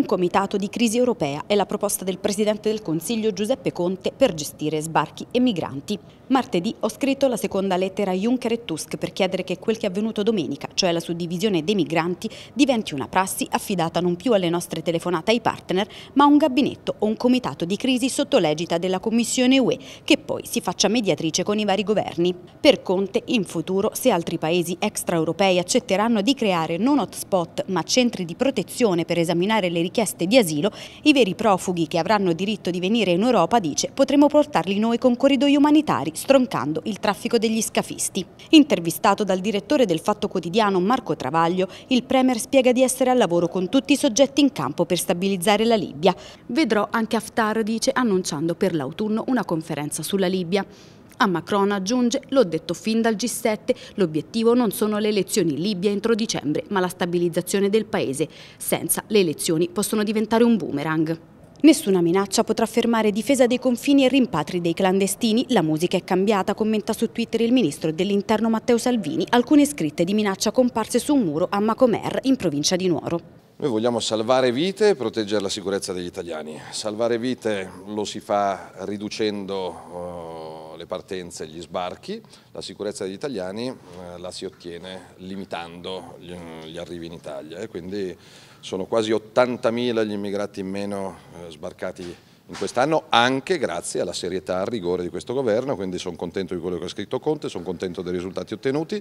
un comitato di crisi europea è la proposta del Presidente del Consiglio Giuseppe Conte per gestire sbarchi e migranti. Martedì ho scritto la seconda lettera a Juncker e Tusk per chiedere che quel che è avvenuto domenica, cioè la suddivisione dei migranti, diventi una prassi affidata non più alle nostre telefonate ai partner, ma a un gabinetto o un comitato di crisi sotto legita della Commissione UE, che poi si faccia mediatrice con i vari governi. Per Conte, in futuro, se altri paesi extraeuropei accetteranno di creare non hotspot ma centri di protezione per esaminare le richieste richieste di asilo, i veri profughi che avranno diritto di venire in Europa, dice, potremo portarli noi con corridoi umanitari, stroncando il traffico degli scafisti. Intervistato dal direttore del Fatto Quotidiano Marco Travaglio, il Premier spiega di essere al lavoro con tutti i soggetti in campo per stabilizzare la Libia. Vedrò anche Haftar, dice, annunciando per l'autunno una conferenza sulla Libia. A Macron aggiunge, l'ho detto fin dal G7, l'obiettivo non sono le elezioni in Libia entro dicembre, ma la stabilizzazione del paese. Senza le elezioni possono diventare un boomerang. Nessuna minaccia potrà fermare difesa dei confini e rimpatri dei clandestini. La musica è cambiata, commenta su Twitter il ministro dell'interno Matteo Salvini. Alcune scritte di minaccia comparse su un muro a Macomer, in provincia di Nuoro. Noi vogliamo salvare vite e proteggere la sicurezza degli italiani. Salvare vite lo si fa riducendo... Uh le partenze e gli sbarchi, la sicurezza degli italiani eh, la si ottiene limitando gli, gli arrivi in Italia e quindi sono quasi 80.000 gli immigrati in meno eh, sbarcati in quest'anno anche grazie alla serietà e al rigore di questo governo, quindi sono contento di quello che ha scritto Conte, sono contento dei risultati ottenuti.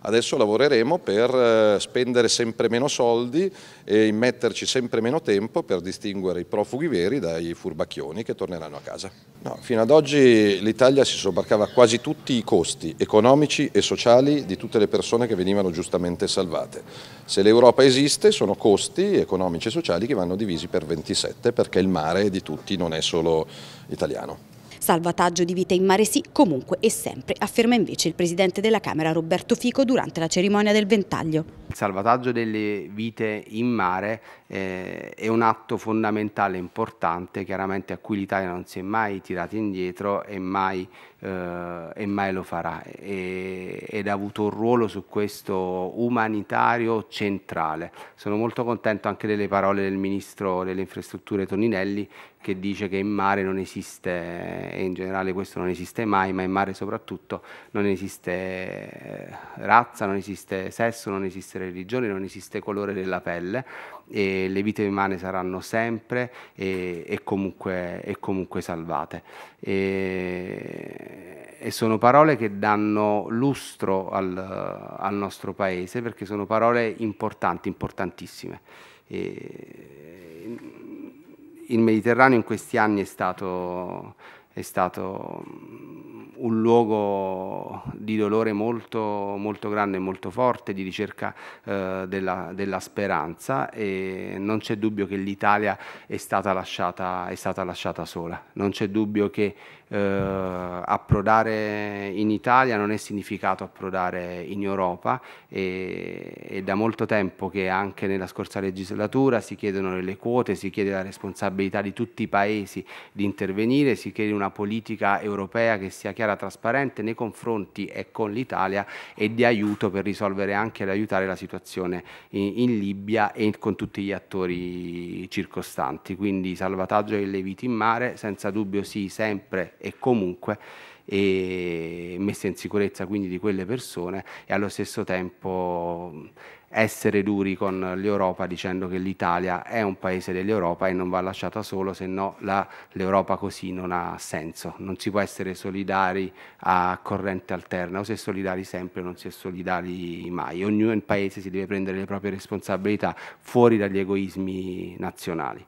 Adesso lavoreremo per eh, spendere sempre meno soldi e immetterci sempre meno tempo per distinguere i profughi veri dai furbacchioni che torneranno a casa. No, fino ad oggi l'Italia si sobbarcava quasi tutti i costi economici e sociali di tutte le persone che venivano giustamente salvate. Se l'Europa esiste sono costi economici e sociali che vanno divisi per 27 perché il mare è di tutti noi non è solo italiano. Salvataggio di vite in mare sì, comunque e sempre, afferma invece il presidente della Camera Roberto Fico durante la cerimonia del Ventaglio. Il salvataggio delle vite in mare eh, è un atto fondamentale, importante, chiaramente a cui l'Italia non si è mai tirata indietro e mai, eh, e mai lo farà. E, ed ha avuto un ruolo su questo umanitario centrale. Sono molto contento anche delle parole del Ministro delle Infrastrutture Toninelli che dice che in mare non esiste, e in generale questo non esiste mai, ma in mare soprattutto non esiste eh, razza, non esiste sesso, non esiste essere religione, non esiste colore della pelle e le vite umane saranno sempre e, e, comunque, e comunque, salvate. E, e, sono parole che danno lustro al, al nostro paese perché sono parole importanti, importantissime. il Mediterraneo in questi anni è stato, è stato un luogo di dolore molto, molto grande e molto forte, di ricerca eh, della, della, speranza e non c'è dubbio che l'Italia è, è, stata lasciata sola, non c'è dubbio che eh, approdare in Italia non è significato approdare in Europa e, e da molto tempo che anche nella scorsa legislatura si chiedono le quote, si chiede la responsabilità di tutti i paesi di intervenire, si chiede una politica europea che sia chiara maniera trasparente nei confronti e con l'Italia e di aiuto per risolvere anche ed aiutare la situazione in, in Libia e in, con tutti gli attori circostanti. Quindi salvataggio delle vite in mare, senza dubbio sì, sempre e comunque e messa in sicurezza quindi di quelle persone e allo stesso tempo essere duri con l'Europa dicendo che l'Italia è un paese dell'Europa e non va lasciata solo, se no l'Europa così non ha senso. Non si può essere solidari a corrente alterna, o si è solidari sempre o non si è solidari mai. Ognuno in paese si deve prendere le proprie responsabilità fuori dagli egoismi nazionali.